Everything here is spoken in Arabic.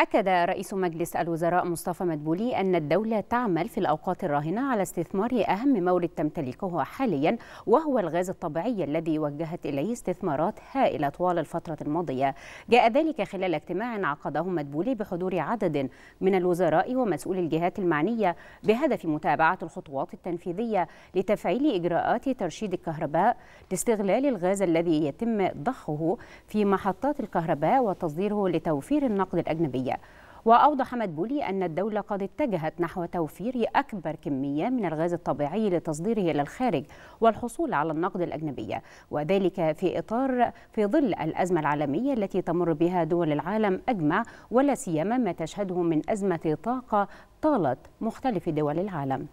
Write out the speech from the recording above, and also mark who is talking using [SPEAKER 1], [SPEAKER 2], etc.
[SPEAKER 1] أكد رئيس مجلس الوزراء مصطفى مدبولي أن الدولة تعمل في الأوقات الراهنة على استثمار أهم مورد تمتلكه حاليا وهو الغاز الطبيعي الذي وجهت إليه استثمارات هائلة طوال الفترة الماضية جاء ذلك خلال اجتماع عقده مدبولي بحضور عدد من الوزراء ومسؤولي الجهات المعنية بهدف متابعة الخطوات التنفيذية لتفعيل إجراءات ترشيد الكهرباء لاستغلال الغاز الذي يتم ضخه في محطات الكهرباء وتصديره لتوفير النقد الأجنبي الصحية وأوضح مدبولي أن الدولة قد اتجهت نحو توفير أكبر كمية من الغاز الطبيعي لتصديره إلى الخارج والحصول على النقد الأجنبية وذلك في إطار في ظل الأزمة العالمية التي تمر بها دول العالم أجمع ولا سيما ما تشهده من أزمة طاقة طالت مختلف دول العالم